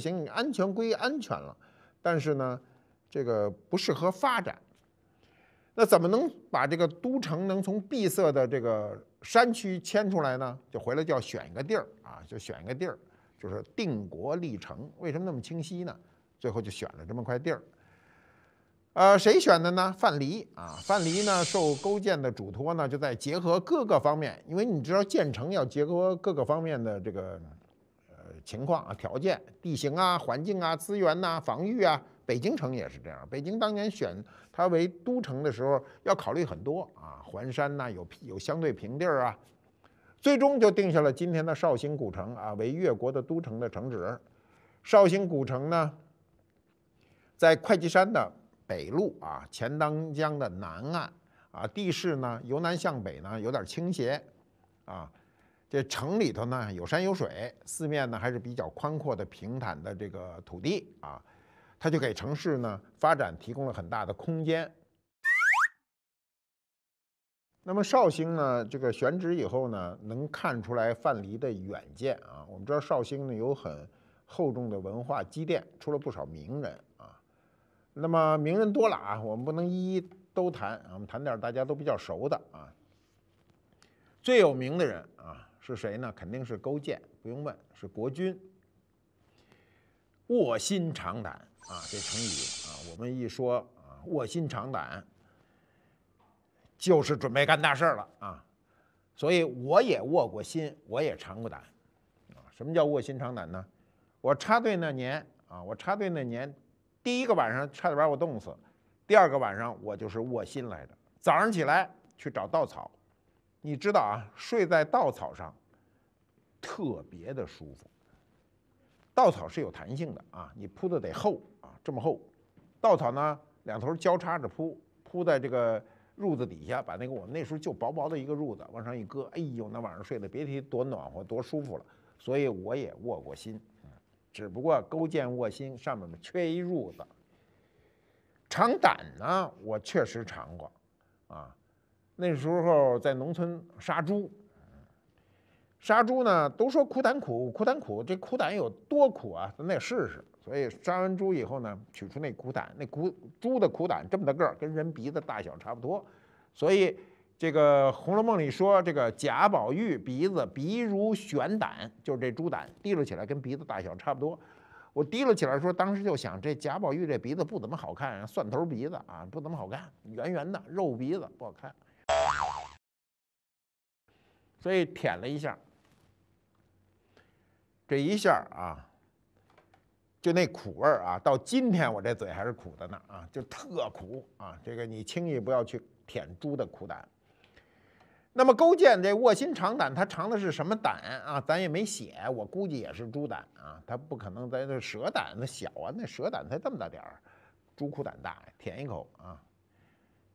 行，安全归安全了，但是呢，这个不适合发展。那怎么能把这个都城能从闭塞的这个山区迁出来呢？就回来就要选一个地儿啊，就选一个地儿，就是定国立城。为什么那么清晰呢？最后就选了这么块地儿。呃，谁选的呢？范蠡啊，范蠡呢，受勾践的嘱托呢，就在结合各个方面，因为你知道建城要结合各个方面的这个。情况啊，条件、地形啊、环境啊、资源呐、防御啊，北京城也是这样。北京当年选它为都城的时候，要考虑很多啊，环山呐，有有相对平地儿啊，最终就定下了今天的绍兴古城啊为越国的都城的城址。绍兴古城呢，在会稽山的北麓啊，钱塘江的南岸啊，地势呢由南向北呢有点倾斜啊。这城里头呢有山有水，四面呢还是比较宽阔的平坦的这个土地啊，它就给城市呢发展提供了很大的空间。那么绍兴呢这个选址以后呢，能看出来范蠡的远见啊。我们知道绍兴呢有很厚重的文化积淀，出了不少名人啊。那么名人多了啊，我们不能一一都谈，我们谈点大家都比较熟的啊。最有名的人啊。是谁呢？肯定是勾践，不用问，是国君。卧薪尝胆啊，这成语啊，我们一说啊，卧薪尝胆，就是准备干大事了啊。所以我也卧过心，我也尝过胆，啊，什么叫卧薪尝胆呢？我插队那年啊，我插队那年，第一个晚上差点把我冻死，第二个晚上我就是卧薪来的，早上起来去找稻草。你知道啊，睡在稻草上，特别的舒服。稻草是有弹性的啊，你铺的得厚啊，这么厚。稻草呢，两头交叉着铺，铺在这个褥子底下，把那个我们那时候就薄薄的一个褥子往上一搁，哎呦，那晚上睡的别提多暖和多舒服了。所以我也卧过心，只不过勾践卧心上面缺一褥子。尝胆呢，我确实尝过，啊。那时候在农村杀猪，杀猪呢都说苦胆苦苦胆苦，这苦胆有多苦啊？咱得试试。所以杀完猪以后呢，取出那苦胆，那苦猪的苦胆这么大个儿，跟人鼻子大小差不多。所以这个《红楼梦》里说，这个贾宝玉鼻子鼻如悬胆，就是这猪胆提溜起来跟鼻子大小差不多。我提溜起来说，当时就想，这贾宝玉这鼻子不怎么好看，蒜头鼻子啊，不怎么好看，圆圆的肉鼻子不好看。所以舔了一下，这一下啊，就那苦味儿啊，到今天我这嘴还是苦的呢啊，就特苦啊。这个你轻易不要去舔猪的苦胆。那么勾践这卧薪尝胆，他尝的是什么胆啊？咱也没写，我估计也是猪胆啊。他不可能在那蛇胆，那小啊，那蛇胆才这么大点儿，猪苦胆大，舔一口啊。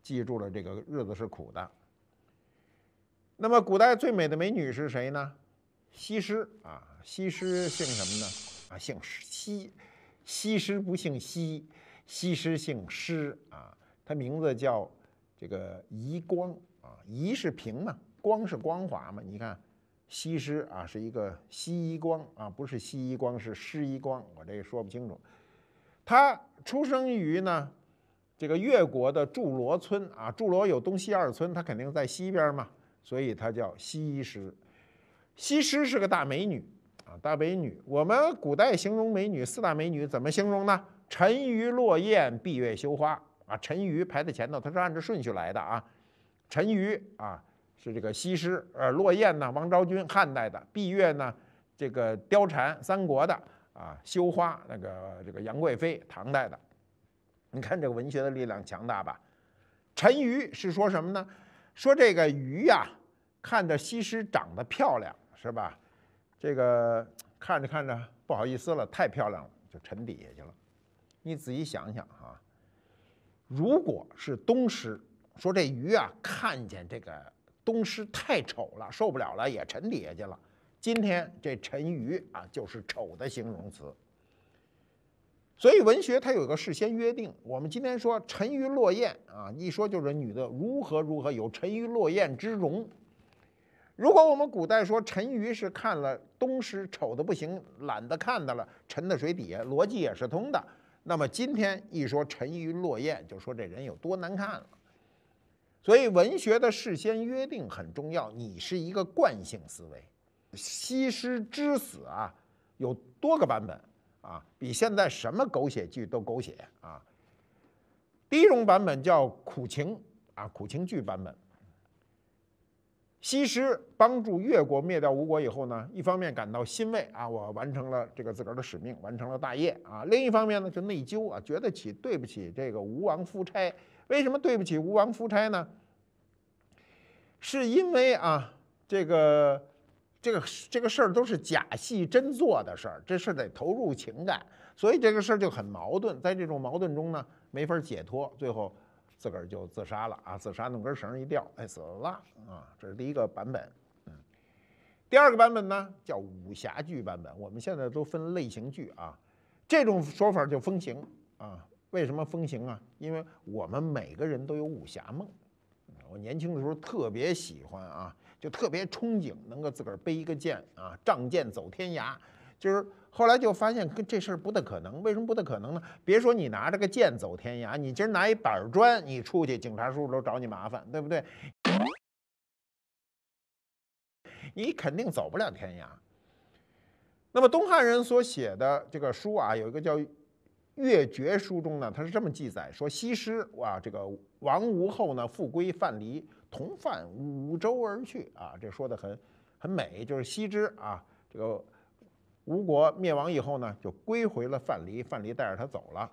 记住了，这个日子是苦的。那么古代最美的美女是谁呢？西施啊，西施姓什么呢？啊，姓施西。西施不姓西，西施姓施啊。她名字叫这个夷光啊，夷是平嘛，光是光滑嘛。你看，西施啊是一个西夷光啊，不是西夷光，是施夷光。我这说不清楚。她出生于呢，这个越国的苎罗村啊，苎萝有东西二村，她肯定在西边嘛。所以她叫西施，西施是个大美女啊，大美女。我们古代形容美女四大美女怎么形容呢？沉鱼落雁闭月羞花啊。沉鱼排在前头，它是按照顺序来的啊。沉鱼啊是这个西施，呃，落雁呢王昭君汉代的，闭月呢这个貂蝉三国的啊，羞花那个这个杨贵妃唐代的。你看这个文学的力量强大吧？沉鱼是说什么呢？说这个鱼呀。看着西施长得漂亮，是吧？这个看着看着，不好意思了，太漂亮了，就沉底下去了。你仔细想想啊，如果是东施，说这鱼啊，看见这个东施太丑了，受不了了，也沉底下去了。今天这“沉鱼”啊，就是丑的形容词。所以文学它有个事先约定，我们今天说“沉鱼落雁”啊，一说就是女的如何如何有“沉鱼落雁之容”。如果我们古代说沉鱼是看了东施丑的不行，懒得看的了，沉在水底下，逻辑也是通的。那么今天一说沉鱼落雁，就说这人有多难看了。所以文学的事先约定很重要。你是一个惯性思维。西施之死啊，有多个版本啊，比现在什么狗血剧都狗血啊。第一种版本叫苦情啊，苦情剧版本。西施帮助越国灭掉吴国以后呢，一方面感到欣慰啊，我完成了这个自个儿的使命，完成了大业啊；另一方面呢，就内疚啊，觉得起对不起这个吴王夫差。为什么对不起吴王夫差呢？是因为啊，这个、这个、这个事儿都是假戏真做的事儿，这事儿得投入情感，所以这个事儿就很矛盾。在这种矛盾中呢，没法解脱，最后。自个儿就自杀了啊！自杀弄根绳一吊，哎，死了啊，这是第一个版本。嗯，第二个版本呢，叫武侠剧版本。我们现在都分类型剧啊，这种说法叫风行啊。为什么风行啊？因为我们每个人都有武侠梦。我年轻的时候特别喜欢啊，就特别憧憬能够自个儿背一个剑啊，仗剑走天涯。就是。后来就发现跟这事儿不大可能，为什么不大可能呢？别说你拿着个剑走天涯，你今儿拿一板砖，你出去警察叔叔都找你麻烦，对不对？你肯定走不了天涯。那么东汉人所写的这个书啊，有一个叫《越绝书》中呢，他是这么记载说：西施啊，这个王无后呢，复归范蠡，同泛五洲而去啊。这说的很很美，就是西施啊，这个。吴国灭亡以后呢，就归回了范蠡，范蠡带着他走了。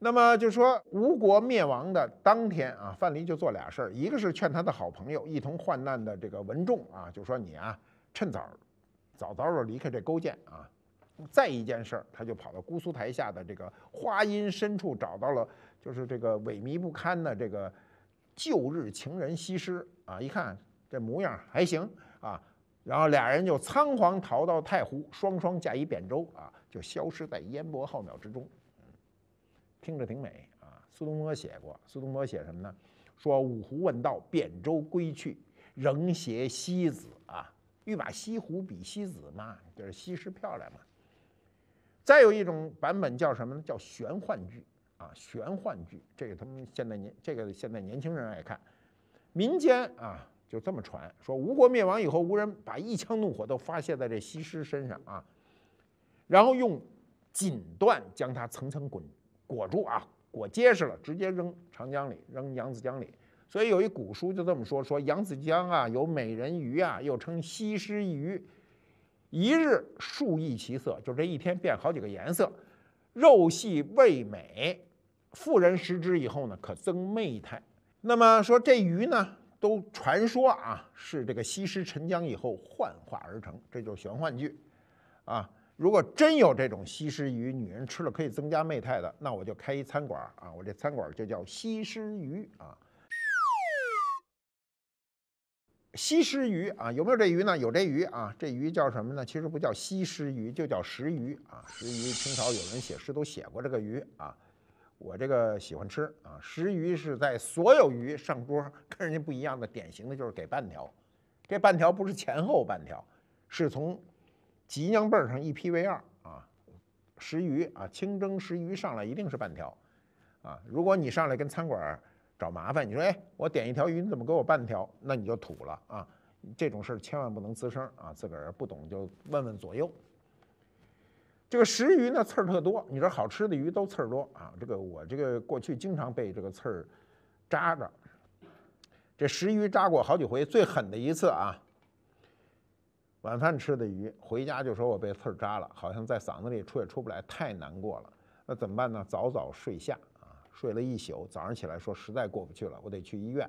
那么就说吴国灭亡的当天啊，范蠡就做俩事儿，一个是劝他的好朋友，一同患难的这个文仲啊，就说你啊趁早早早的离开这勾践啊。再一件事儿，他就跑到姑苏台下的这个花荫深处，找到了就是这个萎靡不堪的这个旧日情人西施啊，一看这模样还行啊。然后俩人就仓皇逃到太湖，双双驾一扁舟啊，就消失在烟波浩渺之中。听着挺美啊。苏东坡写过，苏东坡写什么呢？说五湖问道，扁舟归去，仍携西子啊。欲把西湖比西子嘛，就是西施漂亮嘛。再有一种版本叫什么呢？叫玄幻剧啊，玄幻剧，这个他们现在年，这个现在年轻人爱看，民间啊。就这么传说，吴国灭亡以后，吴人把一腔怒火都发泄在这西施身上啊，然后用锦缎将她层层裹裹住啊，裹结实了，直接扔长江里，扔扬子江里。所以有一古书就这么说：说扬子江啊，有美人鱼啊，又称西施鱼，一日数易其色，就这一天变好几个颜色，肉细味美，妇人食之以后呢，可增媚态。那么说这鱼呢？都传说啊，是这个西施沉江以后幻化而成，这就是玄幻剧，啊，如果真有这种西施鱼，女人吃了可以增加媚态的，那我就开一餐馆啊，我这餐馆就叫西施鱼啊。西施鱼啊，有没有这鱼呢？有这鱼啊，这鱼叫什么呢？其实不叫西施鱼，就叫石鱼啊。石鱼，清朝有人写诗都写过这个鱼啊。我这个喜欢吃啊，食鱼是在所有鱼上桌跟人家不一样的，典型的就是给半条，这半条不是前后半条，是从脊梁背儿上一劈为二啊，食鱼啊，清蒸食鱼上来一定是半条，啊，如果你上来跟餐馆找麻烦，你说哎，我点一条鱼，你怎么给我半条？那你就土了啊，这种事儿千万不能滋声啊，自个儿不懂就问问左右。这个食鱼呢，刺儿特多。你说好吃的鱼都刺儿多啊！这个我这个过去经常被这个刺儿扎着。这食鱼扎过好几回，最狠的一次啊，晚饭吃的鱼，回家就说我被刺儿扎了，好像在嗓子里出也出不来，太难过了。那怎么办呢？早早睡下啊，睡了一宿，早上起来说实在过不去了，我得去医院。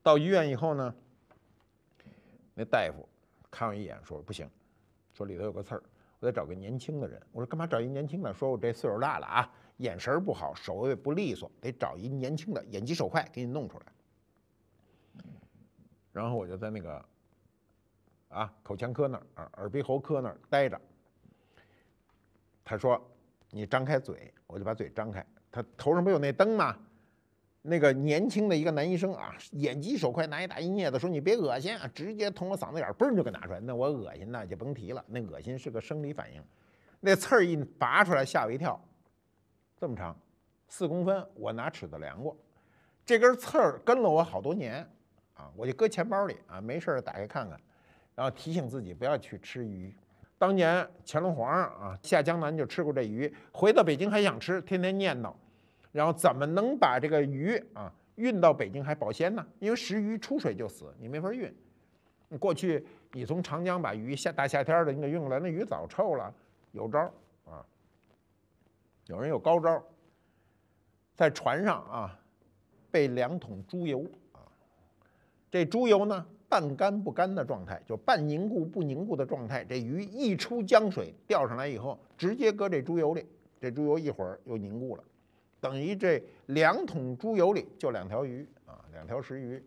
到医院以后呢，那大夫看我一眼说不行，说里头有个刺儿。我得找个年轻的人。我说干嘛找一年轻的？说我这岁数大了啊，眼神不好，手也不利索，得找一年轻的，眼疾手快，给你弄出来。然后我就在那个啊，口腔科那儿，耳耳鼻喉科那儿待着。他说你张开嘴，我就把嘴张开。他头上不有那灯吗？那个年轻的一个男医生啊，眼疾手快，拿一大镊子说：“你别恶心啊，直接捅我嗓子眼儿，嘣就给拿出来。”那我恶心那就甭提了，那恶心是个生理反应。那刺儿一拔出来吓我一跳，这么长，四公分，我拿尺子量过。这根刺儿跟了我好多年啊，我就搁钱包里啊，没事儿打开看看，然后提醒自己不要去吃鱼。当年乾隆皇上啊下江南就吃过这鱼，回到北京还想吃，天天念叨。然后怎么能把这个鱼啊运到北京还保鲜呢？因为食鱼出水就死，你没法运。过去你从长江把鱼下大夏天的你给运过来，那鱼早臭了。有招啊，有人有高招，在船上啊备两桶猪油啊，这猪油呢半干不干的状态，就半凝固不凝固的状态。这鱼一出江水钓上来以后，直接搁这猪油里，这猪油一会儿又凝固了。等于这两桶猪油里就两条鱼啊，两条食鱼，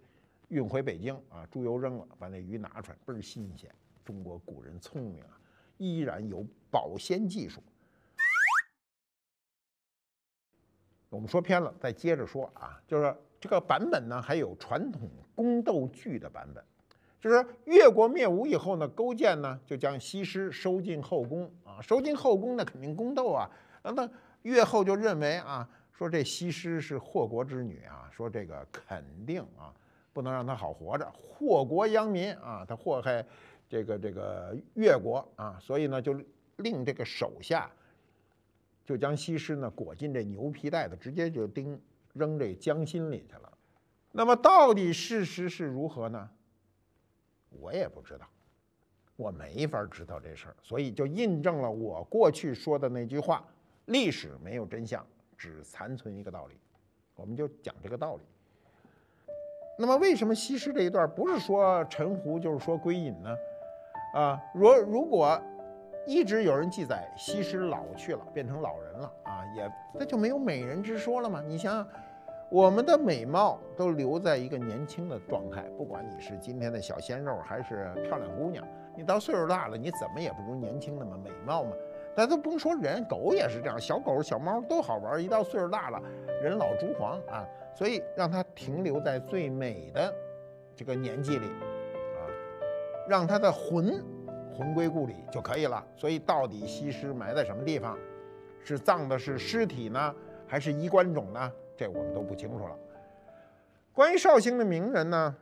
运回北京啊，猪油扔了，把那鱼拿出来倍儿新鲜。中国古人聪明啊，依然有保鲜技术。我们说偏了，再接着说啊，就是这个版本呢，还有传统宫斗剧的版本，就是越国灭吴以后呢，勾践呢就将西施收进后宫啊，收进后宫那肯定宫斗啊，那越后就认为啊。说这西施是祸国之女啊！说这个肯定啊，不能让她好活着，祸国殃民啊！她祸害这个这个越国啊，所以呢，就令这个手下就将西施呢裹进这牛皮袋子，直接就钉扔这江心里去了。那么，到底事实是如何呢？我也不知道，我没法知道这事儿，所以就印证了我过去说的那句话：历史没有真相。只残存一个道理，我们就讲这个道理。那么为什么西施这一段不是说沉湖，就是说归隐呢？啊，如如果一直有人记载西施老去了，变成老人了啊，也那就没有美人之说了嘛。你想想，我们的美貌都留在一个年轻的状态，不管你是今天的小鲜肉还是漂亮姑娘，你到岁数大了，你怎么也不如年轻那么美貌嘛。咱都甭说人，狗也是这样，小狗小猫都好玩。一到岁数大了，人老珠黄啊，所以让它停留在最美的这个年纪里啊，让它的魂魂归故里就可以了。所以到底西施埋在什么地方，是葬的是尸体呢，还是衣冠冢呢？这我们都不清楚了。关于绍兴的名人呢？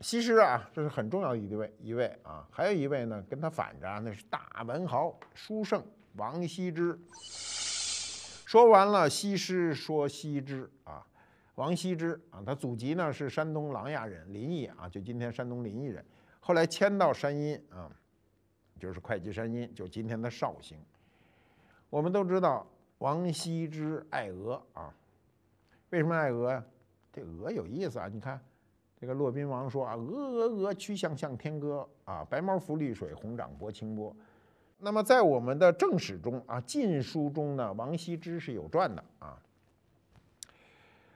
西施啊，这是很重要的一位一位啊，还有一位呢，跟他反着，那是大文豪、书圣王羲之。说完了西施，说羲之啊，王羲之啊，他祖籍呢是山东琅琊人，临沂啊，就今天山东临沂人，后来迁到山阴啊，就是会稽山阴，就今天的绍兴。我们都知道王羲之爱鹅啊，为什么爱鹅呀？这鹅有意思啊，你看。这个骆宾王说啊，鹅鹅鹅，曲项向天歌啊，白毛浮绿水，红掌拨清波。那么在我们的正史中啊，《晋书》中呢，王羲之是有传的啊。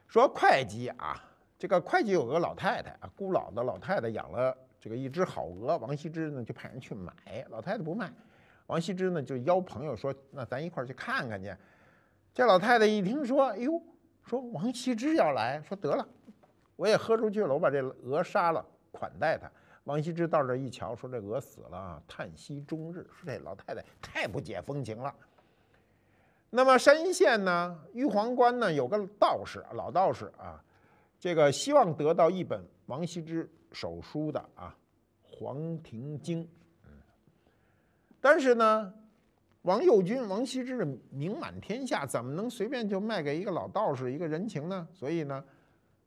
说会稽啊，这个会稽有个老太太啊，孤老的老太太养了这个一只好鹅。王羲之呢就派人去买，老太太不卖。王羲之呢就邀朋友说，那咱一块去看看去。这老太太一听说，哎呦，说王羲之要来，说得了。我也喝出去了，我把这鹅杀了款待他。王羲之到这一瞧，说这鹅死了啊，叹息终日，说这老太太太不解风情了。那么山阴县呢，玉皇观呢有个道士，老道士啊，这个希望得到一本王羲之手书的啊，《黄庭经》。嗯，但是呢，王右军王羲之的名满天下，怎么能随便就卖给一个老道士一个人情呢？所以呢。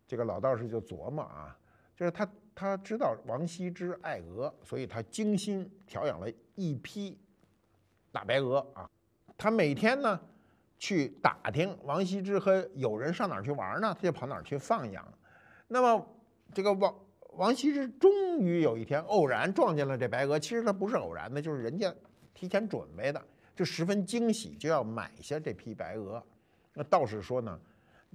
这个老道士就琢磨啊，就是他他知道王羲之爱鹅，所以他精心调养了一批大白鹅啊。他每天呢去打听王羲之和友人上哪儿去玩呢，他就跑哪儿去放养。那么这个王王羲之终于有一天偶然撞见了这白鹅，其实他不是偶然的，就是人家提前准备的，就十分惊喜，就要买下这批白鹅。那道士说呢？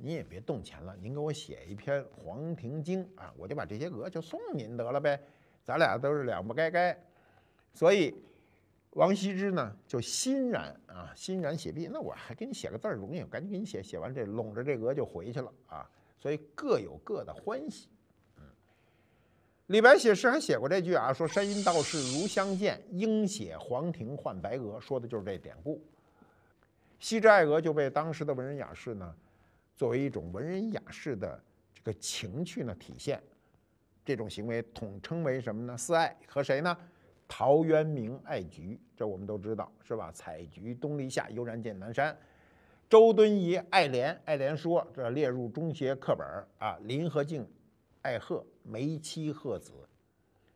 你也别动钱了，您给我写一篇《黄庭经》啊，我就把这些鹅就送您得了呗，咱俩都是两不该该。所以王羲之呢就欣然啊欣然写毕，那我还给你写个字儿容易，赶紧给你写，写完这拢着这鹅就回去了啊。所以各有各的欢喜。嗯，李白写诗还写过这句啊，说山阴道士如相见，应写《黄庭换白鹅》，说的就是这典故。西之爱鹅就被当时的文人雅士呢。作为一种文人雅士的这个情趣呢，体现这种行为统称为什么呢？四爱和谁呢？陶渊明爱菊，这我们都知道，是吧？采菊东篱下，悠然见南山。周敦颐爱莲，《爱莲说》这列入中学课本儿啊。林和靖爱鹤，梅妻鹤子，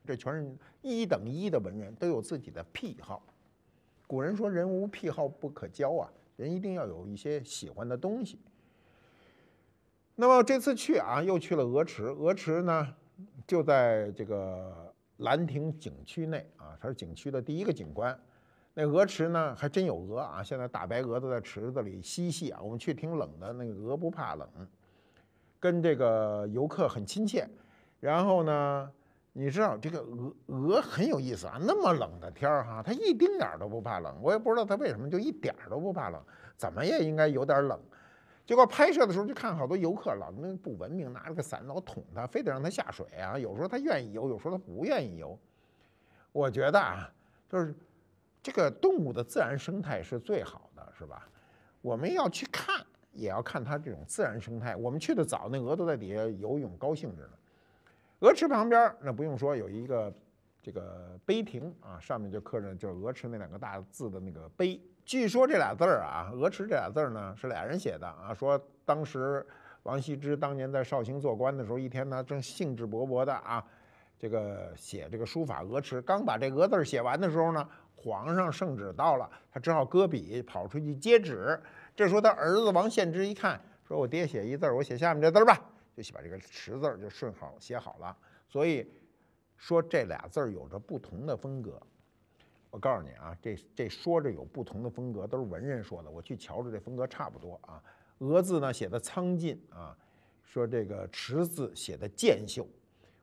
这全是一等一的文人，都有自己的癖好。古人说，人无癖好不可交啊，人一定要有一些喜欢的东西。那么这次去啊，又去了鹅池。鹅池呢，就在这个兰亭景区内啊，它是景区的第一个景观。那鹅池呢，还真有鹅啊，现在大白鹅都在池子里嬉戏啊。我们去挺冷的，那个鹅不怕冷，跟这个游客很亲切。然后呢，你知道这个鹅鹅很有意思啊，那么冷的天儿哈，它一丁点儿都不怕冷。我也不知道它为什么就一点都不怕冷，怎么也应该有点冷。结果拍摄的时候就看好多游客老那不文明，拿着个伞老捅它，非得让它下水啊。有时候它愿意游，有时候它不愿意游。我觉得啊，就是这个动物的自然生态是最好的，是吧？我们要去看，也要看它这种自然生态。我们去的早，那鹅都在底下游泳，高兴着呢。鹅池旁边那不用说，有一个这个碑亭啊，上面就刻着“就鹅池那两个大字的那个碑。”据说这俩字儿啊，“鹅池”这俩字儿呢是俩人写的啊。说当时王羲之当年在绍兴做官的时候，一天呢正兴致勃勃的啊，这个写这个书法“鹅池”。刚把这“鹅”字写完的时候呢，皇上圣旨到了，他只好搁笔跑出去接旨。这时候他儿子王献之一看，说：“我爹写一字儿，我写下面这字儿吧。”就写把这个“池”字儿就顺好写好了。所以，说这俩字儿有着不同的风格。我告诉你啊，这这说着有不同的风格，都是文人说的。我去瞧着，这风格差不多啊。鹅字呢写的苍劲啊，说这个池字写的健秀。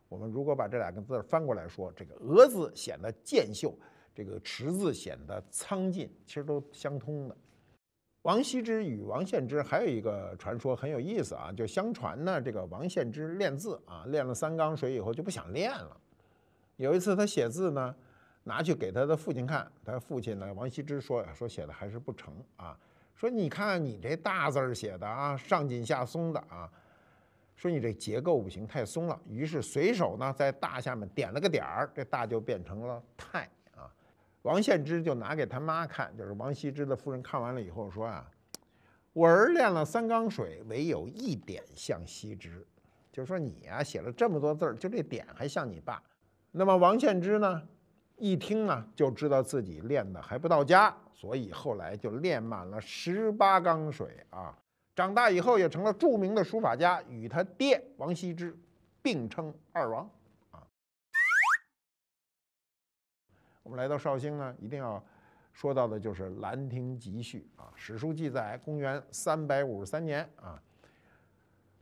我们如果把这两个字翻过来说，这个鹅字显得健秀，这个池字显得苍劲，其实都相通的。王羲之与王献之还有一个传说很有意思啊，就相传呢，这个王献之练字啊，练了三缸水以后就不想练了。有一次他写字呢。拿去给他的父亲看，他父亲呢？王羲之说：“说写的还是不成啊！说你看你这大字写的啊，上紧下松的啊，说你这结构不行，太松了。”于是随手呢，在大下面点了个点儿，这大就变成了太啊。王献之就拿给他妈看，就是王羲之的夫人看完了以后说：“啊，我儿练了三缸水，唯有一点像羲之，就是说你呀，写了这么多字儿，就这点还像你爸。”那么王献之呢？一听呢，就知道自己练的还不到家，所以后来就练满了十八缸水啊。长大以后也成了著名的书法家，与他爹王羲之并称二王啊。我们来到绍兴呢，一定要说到的就是《兰亭集序》啊。史书记载，公元三百五十三年啊，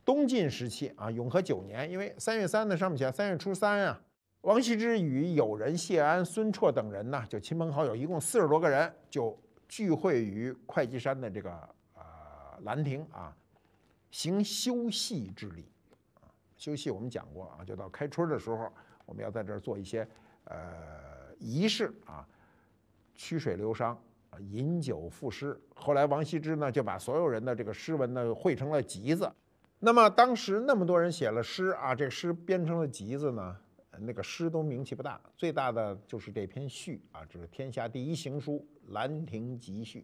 东晋时期啊，永和九年，因为三月三呢，上面写三月初三啊。王羲之与友人谢安、孙绰等人呢，就亲朋好友一共四十多个人，就聚会于会稽山的这个呃兰亭啊，行修禊之礼。修禊我们讲过啊，就到开春的时候，我们要在这儿做一些呃仪式啊，曲水流觞，啊，饮酒赋诗。后来王羲之呢，就把所有人的这个诗文呢汇成了集子。那么当时那么多人写了诗啊，这诗编成了集子呢。那个诗都名气不大，最大的就是这篇序啊，这是天下第一行书《兰亭集序》。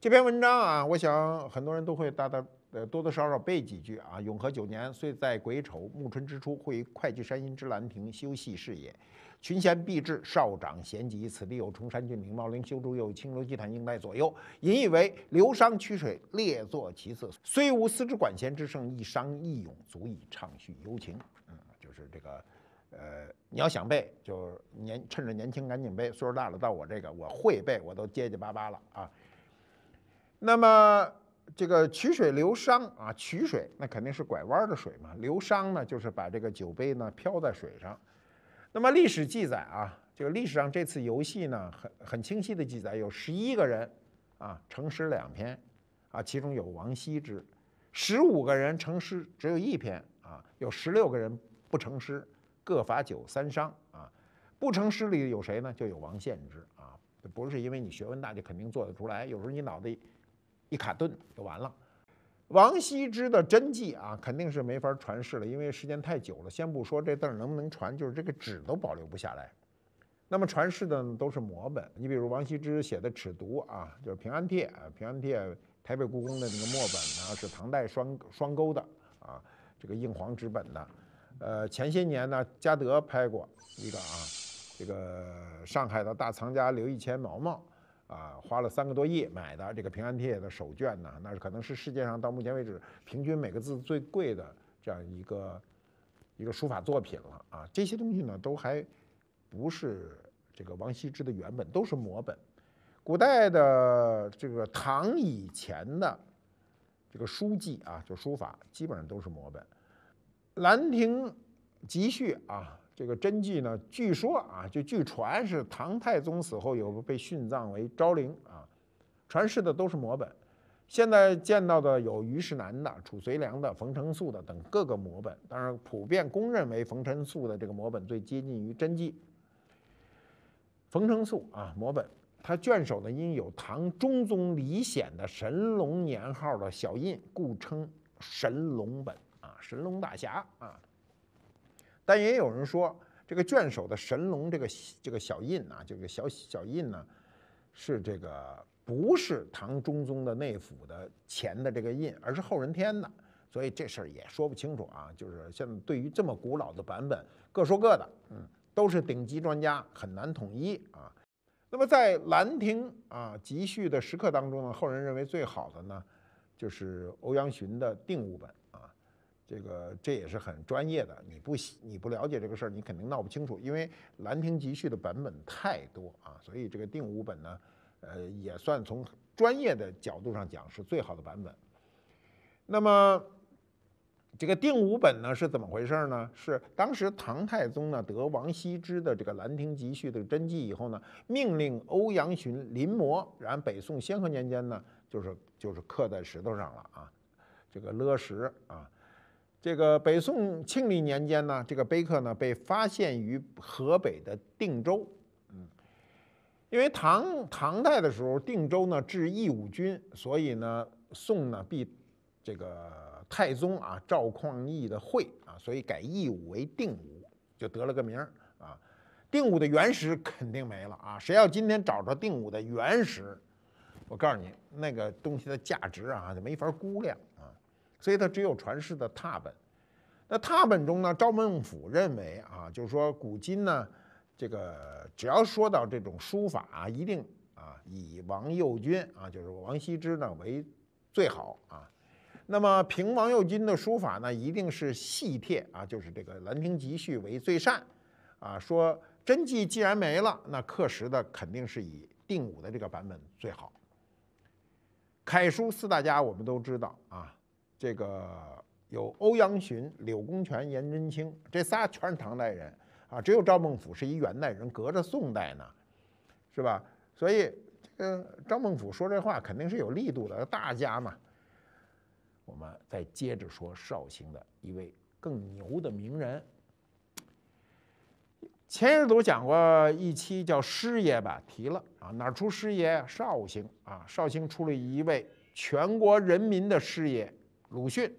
这篇文章啊，我想很多人都会大大呃多多少少背几句啊。永和九年，岁在癸丑，暮春之初，会于会稽山阴之兰亭，修禊事也。群贤毕至，少长咸集。此地有崇山峻岭，茂林修竹，又有青楼祭坛，映带左右。引以为流觞曲水，列坐其次。虽无丝竹管弦之盛，一觞一咏，足以畅叙幽情。嗯，就是这个。呃，你要想背，就年趁着年轻赶紧背。岁数大了到我这个，我会背我都结结巴巴了啊。那么这个曲水流觞啊，曲水那肯定是拐弯的水嘛。流觞呢，就是把这个酒杯呢漂在水上。那么历史记载啊，这个历史上这次游戏呢很很清晰的记载，有十一个人啊成诗两篇啊，其中有王羲之，十五个人成诗只有一篇啊，有十六个人不成诗。各罚酒三伤啊！不成诗里有谁呢？就有王献之啊！不是因为你学问大就肯定做得出来，有时候你脑袋一卡顿就完了。王羲之的真迹啊，肯定是没法传世了，因为时间太久了。先不说这字能不能传，就是这个纸都保留不下来。那么传世的都是摹本。你比如王羲之写的尺牍啊，就是《平安帖》啊，《平安帖》台北故宫的那个墨本呢，是唐代双双钩的啊，这个硬黄纸本的。呃，前些年呢，嘉德拍过一个啊，这个上海的大藏家刘一谦毛毛，啊，花了三个多亿买的这个《平安帖》的手卷呢，那是可能是世界上到目前为止平均每个字最贵的这样一个一个书法作品了啊。这些东西呢，都还不是这个王羲之的原本，都是摹本。古代的这个唐以前的这个书记啊，就书法基本上都是摹本。《兰亭集序》啊，这个真迹呢，据说啊，就据传是唐太宗死后有个被殉葬为昭陵啊，传世的都是摹本，现在见到的有虞世南的、褚遂良的、冯承素的等各个摹本，当然普遍公认为冯承素的这个摹本最接近于真迹。冯承素啊，摹本，他卷首呢因有唐中宗李显的神龙年号的小印，故称神龙本。神龙大侠啊，但也有人说，这个卷首的神龙这个这个小印啊，这个小小印呢，是这个不是唐中宗的内府的前的这个印，而是后人添的，所以这事儿也说不清楚啊。就是现在对于这么古老的版本，各说各的，嗯，都是顶级专家，很难统一啊。那么在兰亭啊集序的石刻当中呢，后人认为最好的呢，就是欧阳询的定武本。这个这也是很专业的，你不你不了解这个事儿，你肯定闹不清楚。因为《兰亭集序》的版本太多啊，所以这个定五本呢，呃，也算从专业的角度上讲是最好的版本。那么，这个定五本呢是怎么回事呢？是当时唐太宗呢得王羲之的这个《兰亭集序》的真迹以后呢，命令欧阳询临摹，然北宋宣和年间呢，就是就是刻在石头上了啊，这个勒石啊。这个北宋庆历年间呢，这个碑刻呢被发现于河北的定州，嗯，因为唐唐代的时候定州呢治义武军，所以呢宋呢避这个太宗啊赵匡义的讳啊，所以改义武为定武，就得了个名儿啊。定武的原石肯定没了啊，谁要今天找着定武的原石，我告诉你那个东西的价值啊，就没法估量。所以它只有传世的拓本。那拓本中呢，赵孟俯认为啊，就是说古今呢，这个只要说到这种书法，一定啊，以王右军啊，就是王羲之呢为最好啊。那么评王右军的书法呢，一定是《细帖》啊，就是这个《兰亭集序》为最善啊。说真迹既然没了，那刻石的肯定是以定武的这个版本最好。楷书四大家我们都知道啊。这个有欧阳询、柳公权、颜真卿，这仨全是唐代人啊，只有赵孟頫是一元代人，隔着宋代呢，是吧？所以这个赵孟頫说这话肯定是有力度的，大家嘛。我们再接着说绍兴的一位更牛的名人。前一都讲过一期叫师爷吧，提了啊，哪出师爷？绍兴啊，绍兴出了一位全国人民的师爷。鲁迅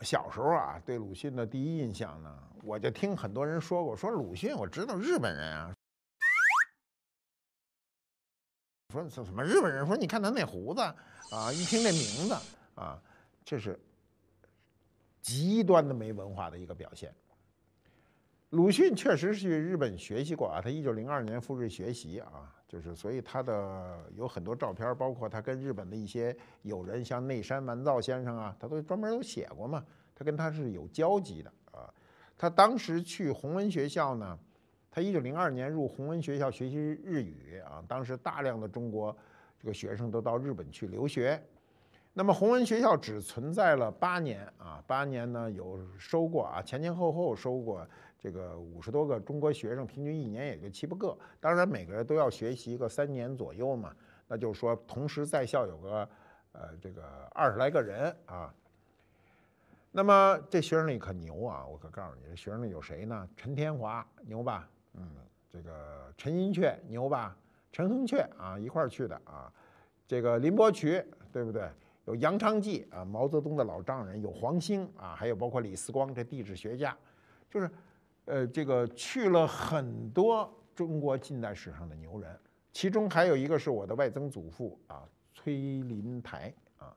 小时候啊，对鲁迅的第一印象呢，我就听很多人说过，说鲁迅，我知道日本人啊，说什什么日本人，说你看他那胡子啊，一听这名字啊，这是极端的没文化的一个表现。鲁迅确实是去日本学习过啊，他一九零二年赴日学习啊，就是所以他的有很多照片，包括他跟日本的一些友人，像内山完造先生啊，他都专门都写过嘛，他跟他是有交集的啊。他当时去弘文学校呢，他一九零二年入弘文学校学习日语啊，当时大量的中国这个学生都到日本去留学。那么弘文学校只存在了八年啊，八年呢有收过啊，前前后后收过这个五十多个中国学生，平均一年也就七八个。当然每个人都要学习个三年左右嘛，那就是说同时在校有个呃这个二十来个人啊。那么这学生里可牛啊，我可告诉你，这学生里有谁呢？陈天华牛吧，嗯，这个陈寅恪牛吧，陈亨恪啊一块儿去的啊，这个林伯渠对不对？有杨昌济啊，毛泽东的老丈人；有黄兴啊，还有包括李四光这地质学家，就是，呃，这个去了很多中国近代史上的牛人。其中还有一个是我的外曾祖父啊，崔林台啊，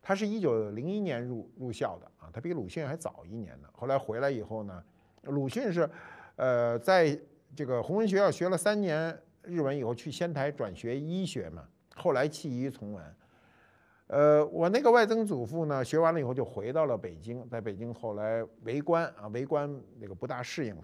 他是一九零一年入入校的啊，他比鲁迅还早一年呢。后来回来以后呢，鲁迅是，呃，在这个弘文学校学了三年日文以后，去仙台转学医学嘛，后来弃医从文。呃，我那个外曾祖父呢，学完了以后就回到了北京，在北京后来为官啊，为官那个不大适应。